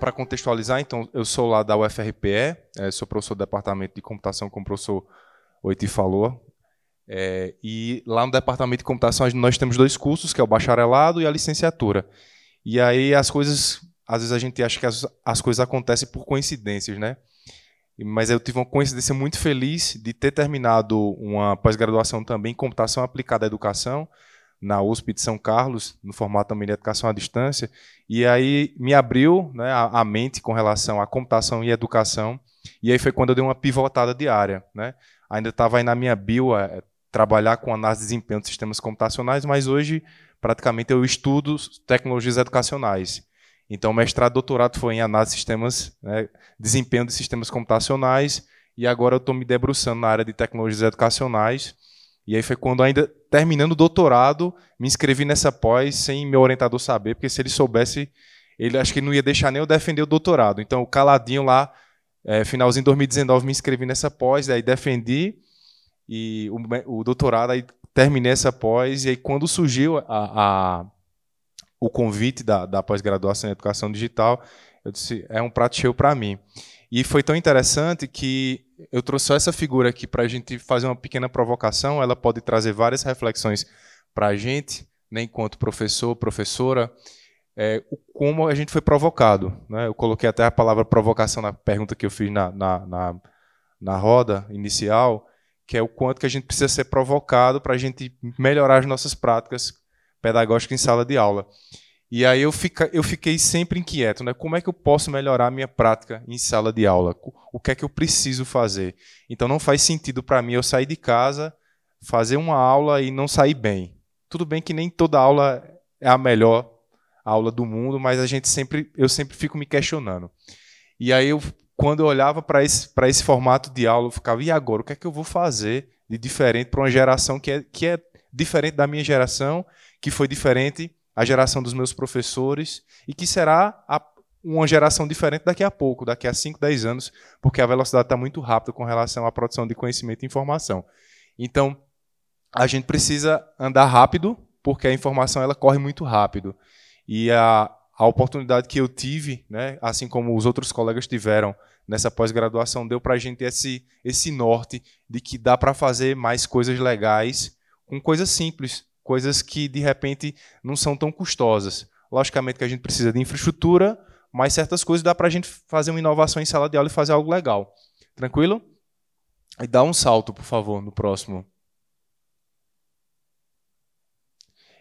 para contextualizar, então, eu sou lá da UFRPE, é, sou professor do Departamento de Computação, como o professor Oiti falou. É, e lá no Departamento de Computação nós temos dois cursos, que é o bacharelado e a licenciatura. E aí as coisas, às vezes a gente acha que as, as coisas acontecem por coincidências, né? Mas eu tive uma coincidência muito feliz de ter terminado uma pós-graduação também em computação aplicada à educação, na USP de São Carlos, no formato também de educação à distância, e aí me abriu né, a, a, mente com relação à computação e educação, e aí foi quando eu dei uma pivotada de Né? Ainda estava aí na minha bio é, trabalhar com análise de desempenho de sistemas computacionais, mas hoje praticamente eu estudo tecnologias educacionais. Então, mestrado, doutorado foi em análise de sistemas, né, desempenho de sistemas computacionais, e agora eu estou me debruçando na área de tecnologias educacionais, e aí foi quando, ainda terminando o doutorado, me inscrevi nessa pós sem meu orientador saber, porque se ele soubesse, ele acho que não ia deixar nem eu defender o doutorado. Então, caladinho lá, é, finalzinho de 2019, me inscrevi nessa pós, aí defendi e o, o doutorado, aí terminei essa pós. E aí, quando surgiu a, a o convite da, da pós-graduação em educação digital, eu disse: é um prato cheio para mim. E foi tão interessante que eu trouxe só essa figura aqui para a gente fazer uma pequena provocação. Ela pode trazer várias reflexões para a gente, né, enquanto professor, professora, é, como a gente foi provocado. Né? Eu coloquei até a palavra provocação na pergunta que eu fiz na, na, na, na roda inicial, que é o quanto que a gente precisa ser provocado para a gente melhorar as nossas práticas pedagógicas em sala de aula. E aí eu, fica, eu fiquei sempre inquieto, né? Como é que eu posso melhorar a minha prática em sala de aula? O que é que eu preciso fazer? Então não faz sentido para mim eu sair de casa, fazer uma aula e não sair bem. Tudo bem que nem toda aula é a melhor aula do mundo, mas a gente sempre eu sempre fico me questionando. E aí eu quando eu olhava para esse para esse formato de aula, eu ficava e agora, o que é que eu vou fazer de diferente para uma geração que é que é diferente da minha geração, que foi diferente a geração dos meus professores e que será a, uma geração diferente daqui a pouco, daqui a 5, 10 anos, porque a velocidade está muito rápida com relação à produção de conhecimento e informação. Então, a gente precisa andar rápido, porque a informação ela corre muito rápido. E a, a oportunidade que eu tive, né, assim como os outros colegas tiveram nessa pós-graduação, deu para a gente esse, esse norte de que dá para fazer mais coisas legais com coisas simples, coisas que de repente não são tão custosas. Logicamente que a gente precisa de infraestrutura, mas certas coisas dá para a gente fazer uma inovação em sala de aula e fazer algo legal. Tranquilo? E dá um salto, por favor, no próximo.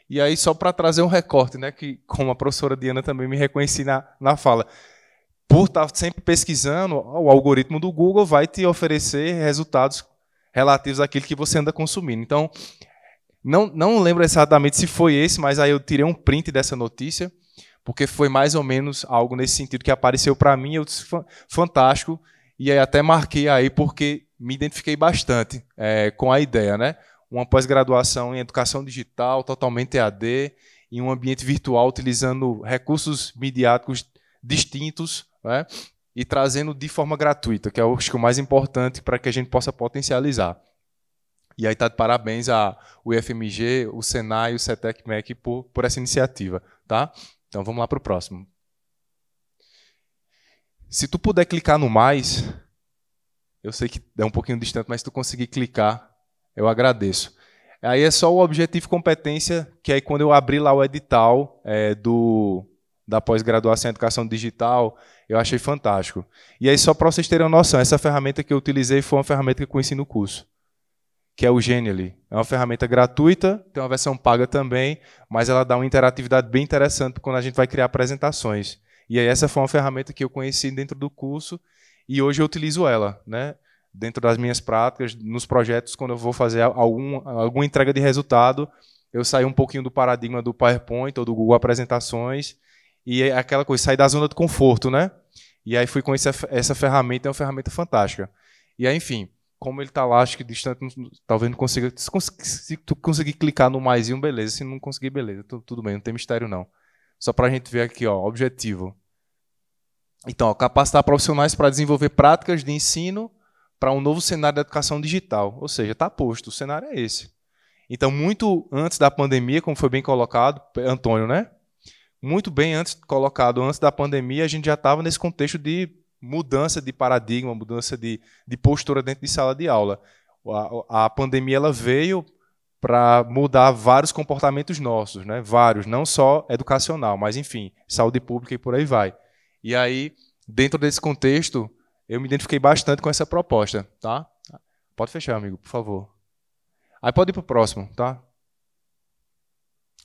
E aí, só para trazer um recorte, né, que como a professora Diana também me reconheci na, na fala, por estar tá sempre pesquisando, o algoritmo do Google vai te oferecer resultados relativos àquilo que você anda consumindo. Então, não, não lembro exatamente se foi esse, mas aí eu tirei um print dessa notícia, porque foi mais ou menos algo nesse sentido que apareceu para mim, eu disse, fantástico, e aí até marquei aí porque me identifiquei bastante é, com a ideia, né? Uma pós-graduação em educação digital, totalmente EAD, em um ambiente virtual, utilizando recursos midiáticos distintos, né? E trazendo de forma gratuita, que é o que é o mais importante para que a gente possa potencializar. E aí está de parabéns a IFMG, o Senai e o CETEC-MEC por, por essa iniciativa. Tá? Então vamos lá para o próximo. Se tu puder clicar no mais, eu sei que é um pouquinho distante, mas se tu conseguir clicar, eu agradeço. Aí é só o objetivo competência, que aí quando eu abri lá o edital é, do da pós-graduação em educação digital, eu achei fantástico. E aí, só para vocês terem uma noção, essa ferramenta que eu utilizei foi uma ferramenta que eu conheci no curso que é o Genially. É uma ferramenta gratuita, tem uma versão paga também, mas ela dá uma interatividade bem interessante quando a gente vai criar apresentações. E aí essa foi uma ferramenta que eu conheci dentro do curso e hoje eu utilizo ela, né? Dentro das minhas práticas, nos projetos, quando eu vou fazer algum, alguma entrega de resultado, eu saio um pouquinho do paradigma do PowerPoint ou do Google Apresentações e é aquela coisa, sair da zona de conforto, né? E aí fui com essa ferramenta, é uma ferramenta fantástica. E aí, enfim, como ele está lá, acho que distante, talvez não consiga. Se, se tu conseguir clicar no maisinho, beleza. Se não conseguir, beleza. Tudo, tudo bem, não tem mistério não. Só para a gente ver aqui, ó, objetivo. Então, ó, capacitar profissionais para desenvolver práticas de ensino para um novo cenário da educação digital. Ou seja, está posto, o cenário é esse. Então, muito antes da pandemia, como foi bem colocado, Antônio, né? Muito bem antes colocado, antes da pandemia, a gente já estava nesse contexto de mudança de paradigma, mudança de, de postura dentro de sala de aula. A, a pandemia ela veio para mudar vários comportamentos nossos, né? vários, não só educacional, mas enfim, saúde pública e por aí vai. E aí, dentro desse contexto, eu me identifiquei bastante com essa proposta, tá? Pode fechar, amigo, por favor. Aí pode ir para o próximo, tá?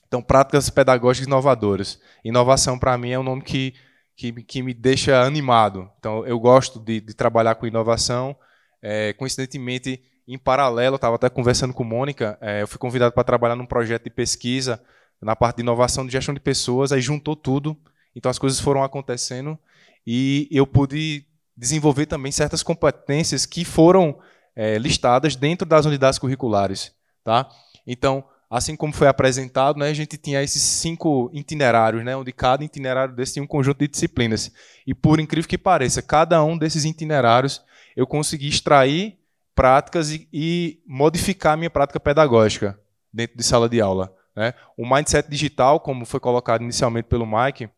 Então, práticas pedagógicas inovadoras. Inovação, para mim, é um nome que que, que me deixa animado. Então, eu gosto de, de trabalhar com inovação. É, coincidentemente, em paralelo, estava até conversando com Mônica, é, eu fui convidado para trabalhar num projeto de pesquisa na parte de inovação de gestão de pessoas, aí juntou tudo. Então, as coisas foram acontecendo e eu pude desenvolver também certas competências que foram é, listadas dentro das unidades curriculares. Tá? Então, assim como foi apresentado, né, a gente tinha esses cinco itinerários, né, onde cada itinerário desse tinha um conjunto de disciplinas. E por incrível que pareça, cada um desses itinerários eu consegui extrair práticas e, e modificar a minha prática pedagógica dentro de sala de aula. Né? O mindset digital, como foi colocado inicialmente pelo Mike,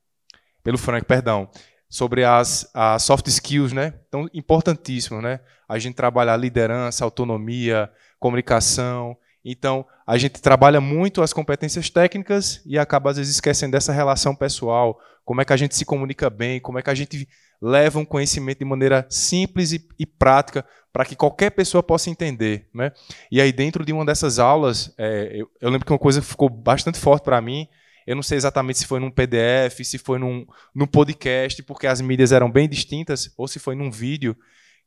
pelo Frank, perdão, sobre as, as soft skills, né? Então, importantíssimo, né? A gente trabalhar liderança, autonomia, comunicação, então, a gente trabalha muito as competências técnicas e acaba, às vezes, esquecendo dessa relação pessoal, como é que a gente se comunica bem, como é que a gente leva um conhecimento de maneira simples e, e prática para que qualquer pessoa possa entender. Né? E aí, dentro de uma dessas aulas, é, eu, eu, lembro que uma coisa ficou bastante forte para mim. Eu não sei exatamente se foi num PDF, se foi num, num podcast, porque as mídias eram bem distintas, ou se foi num vídeo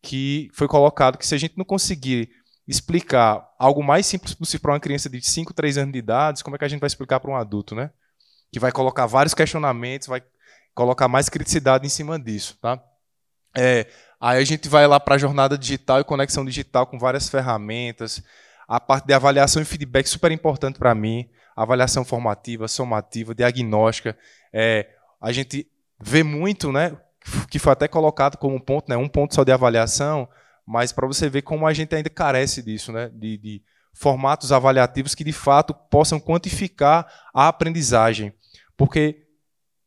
que foi colocado que se a gente não conseguir explicar algo mais simples possível para uma criança de 5, 3 anos de idade, como é que a gente vai explicar para um adulto, né? Que vai colocar vários questionamentos, vai colocar mais criticidade em cima disso, tá? É, aí a gente vai lá para a jornada digital e conexão digital com várias ferramentas, a parte de avaliação e feedback super importante para mim, avaliação formativa, somativa, diagnóstica. É, a gente vê muito, né, que foi até colocado como um ponto, né, um ponto só de avaliação, mas para você ver como a gente ainda carece disso, né? De, de formatos avaliativos que de fato possam quantificar a aprendizagem. Porque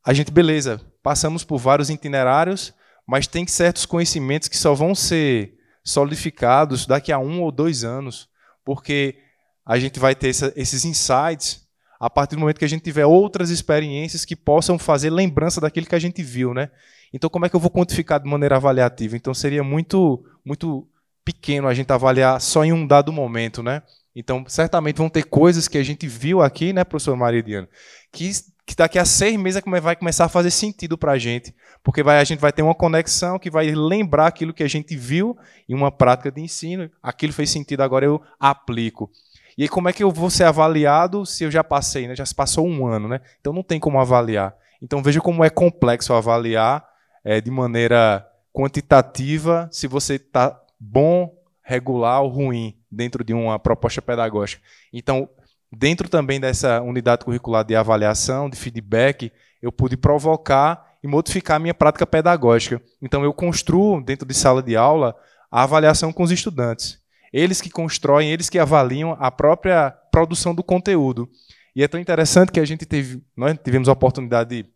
a gente, beleza, passamos por vários itinerários, mas tem certos conhecimentos que só vão ser solidificados daqui a um ou dois anos, porque a gente vai ter essa, esses insights a partir do momento que a gente tiver outras experiências que possam fazer lembrança daquilo que a gente viu, né? Então, como é que eu vou quantificar de maneira avaliativa? Então, seria muito, muito pequeno a gente avaliar só em um dado momento, né? Então, certamente vão ter coisas que a gente viu aqui, né, professor Maridiano, que, que daqui a seis meses é vai começar a fazer sentido para a gente, porque vai, a gente vai ter uma conexão que vai lembrar aquilo que a gente viu em uma prática de ensino, aquilo fez sentido, agora eu aplico. E aí, como é que eu vou ser avaliado se eu já passei, né? Já se passou um ano, né? Então não tem como avaliar. Então veja como é complexo avaliar é, de maneira quantitativa se você está bom, regular ou ruim dentro de uma proposta pedagógica. Então, dentro também dessa unidade curricular de avaliação, de feedback, eu pude provocar e modificar a minha prática pedagógica. Então, eu construo dentro de sala de aula a avaliação com os estudantes. Eles que constroem, eles que avaliam a própria produção do conteúdo. E é tão interessante que a gente teve, nós tivemos a oportunidade de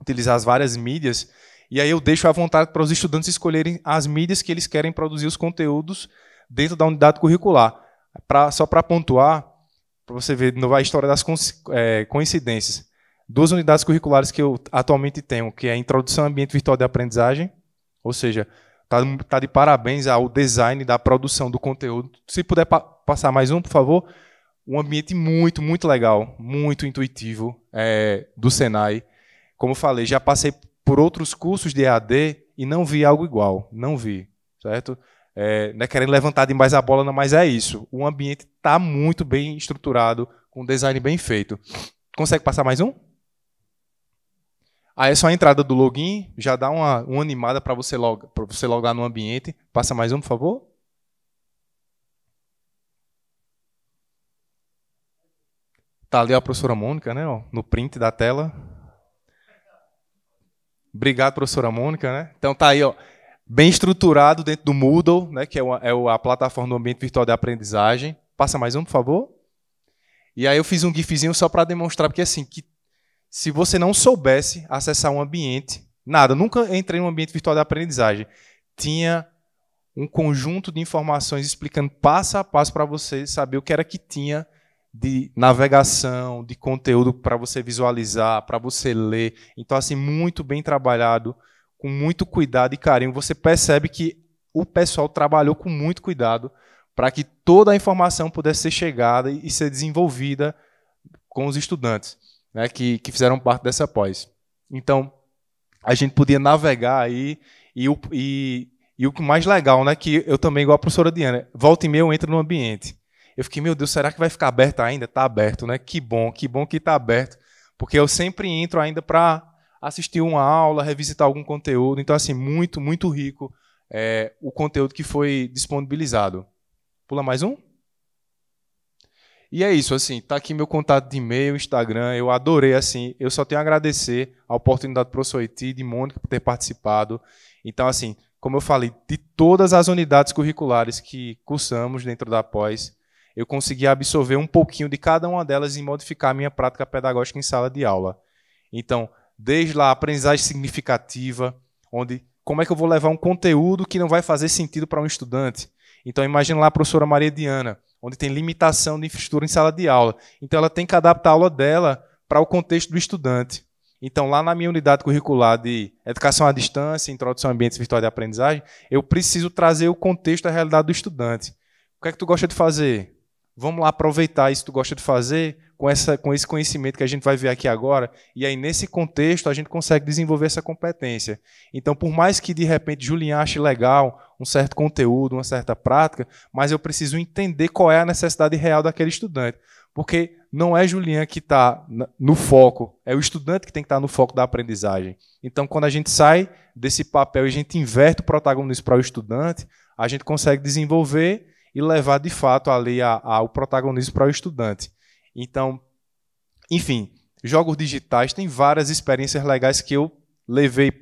utilizar as várias mídias e aí eu deixo à vontade para os estudantes escolherem as mídias que eles querem produzir os conteúdos dentro da unidade curricular. Pra, só para pontuar, para você ver a história das é, coincidências. Duas unidades curriculares que eu atualmente tenho, que é a Introdução ao Ambiente Virtual de Aprendizagem, ou seja, tá, tá de parabéns ao design da produção do conteúdo. Se puder pa passar mais um, por favor. Um ambiente muito, muito legal, muito intuitivo é, do Senai. Como falei, já passei por outros cursos de EAD e não vi algo igual. Não vi, certo? É, não é querendo levantar demais a bola, não, mas é isso. O ambiente está muito bem estruturado, com design bem feito. Consegue passar mais um? Aí é só a entrada do login, já dá uma, uma animada para você, log, você logar no ambiente. Passa mais um, por favor. Tá ali a professora Mônica, né? Ó, no print da tela. Obrigado, professora Mônica. Né? Então tá aí, ó, bem estruturado dentro do Moodle, né, que é, uma, é a plataforma do ambiente virtual de aprendizagem. Passa mais um, por favor. E aí eu fiz um gifzinho só para demonstrar, porque assim, que se você não soubesse acessar um ambiente, nada, nunca entrei em um ambiente virtual de aprendizagem, tinha um conjunto de informações explicando passo a passo para você saber o que era que tinha de navegação, de conteúdo para você visualizar, para você ler. Então, assim, muito bem trabalhado, com muito cuidado e carinho. Você percebe que o pessoal trabalhou com muito cuidado para que toda a informação pudesse ser chegada e ser desenvolvida com os estudantes né, que, que fizeram parte dessa pós. Então, a gente podia navegar aí e, e, e o mais legal, né, que eu também, igual a professora Diana, volta e meia eu entro no ambiente. Eu fiquei, meu Deus, será que vai ficar aberto ainda? Está aberto, né? Que bom, que bom que está aberto. Porque eu sempre entro ainda para assistir uma aula, revisitar algum conteúdo. Então, assim, muito, muito rico é, o conteúdo que foi disponibilizado. Pula mais um? E é isso, assim, tá aqui meu contato de e-mail, Instagram, eu adorei, assim, eu só tenho a agradecer a oportunidade do professor Eti e de Mônica por ter participado. Então, assim, como eu falei, de todas as unidades curriculares que cursamos dentro da pós, eu conseguia absorver um pouquinho de cada uma delas e modificar a minha prática pedagógica em sala de aula. Então, desde lá, aprendizagem significativa, onde como é que eu vou levar um conteúdo que não vai fazer sentido para um estudante? Então, imagina lá a professora Maria Diana, onde tem limitação de infraestrutura em sala de aula. Então, ela tem que adaptar a aula dela para o contexto do estudante. Então, lá na minha unidade curricular de Educação à Distância, Introdução a Ambientes Virtuais de Aprendizagem, eu preciso trazer o contexto da realidade do estudante. O que é que tu gosta de fazer? Vamos lá aproveitar isso que tu gosta de fazer com, essa, com esse conhecimento que a gente vai ver aqui agora. E aí, nesse contexto, a gente consegue desenvolver essa competência. Então, por mais que de repente Julian ache legal um certo conteúdo, uma certa prática, mas eu preciso entender qual é a necessidade real daquele estudante. Porque não é Julian que está no foco, é o estudante que tem que estar tá no foco da aprendizagem. Então, quando a gente sai desse papel e a gente inverte o protagonismo para o estudante, a gente consegue desenvolver e levar de fato ali a, a, o protagonismo para o estudante. Então, enfim, jogos digitais têm várias experiências legais que eu levei,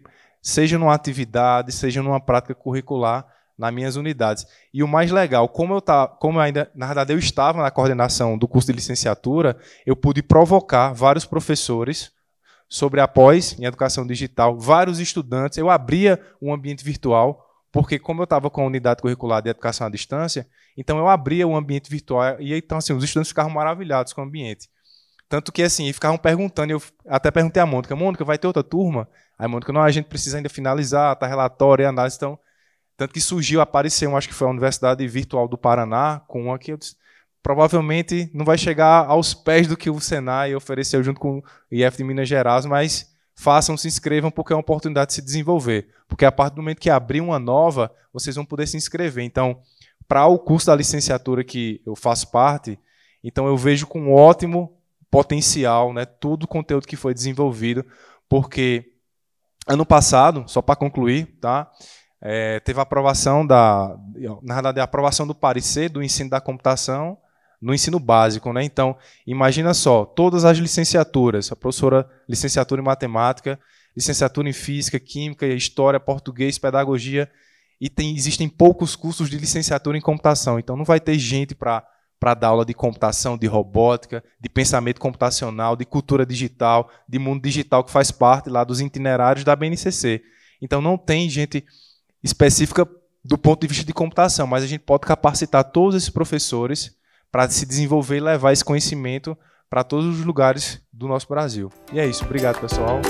seja numa atividade, seja numa prática curricular nas minhas unidades. E o mais legal, como eu tá, como eu ainda, na verdade eu estava na coordenação do curso de licenciatura, eu pude provocar vários professores sobre a pós em educação digital, vários estudantes, eu abria um ambiente virtual porque como eu estava com a unidade curricular de educação à distância, então eu abria o ambiente virtual e então assim os estudantes ficavam maravilhados com o ambiente. Tanto que assim, ficavam perguntando, eu até perguntei à Mônica, Mônica, vai ter outra turma? Aí Mônica, não, a gente precisa ainda finalizar, tá relatório e análise, então tanto que surgiu, apareceu, acho que foi a Universidade Virtual do Paraná, com uma que eu disse, provavelmente não vai chegar aos pés do que o Senai ofereceu junto com o IF de Minas Gerais, mas façam, se inscrevam, porque é uma oportunidade de se desenvolver. Porque a partir do momento que abrir uma nova, vocês vão poder se inscrever. Então, para o curso da licenciatura que eu faço parte, então eu vejo com ótimo potencial né, todo o conteúdo que foi desenvolvido, porque ano passado, só para concluir, tá? É, teve a aprovação da. Na verdade, a aprovação do parecer do ensino da computação no ensino básico, né? Então, imagina só, todas as licenciaturas, a professora licenciatura em matemática, licenciatura em física, química, história, português, pedagogia, e tem, existem poucos cursos de licenciatura em computação. Então, não vai ter gente para para dar aula de computação, de robótica, de pensamento computacional, de cultura digital, de mundo digital que faz parte lá dos itinerários da BNCC. Então não tem gente específica do ponto de vista de computação, mas a gente pode capacitar todos esses professores para se desenvolver e levar esse conhecimento para todos os lugares do nosso Brasil. E é isso. Obrigado, pessoal.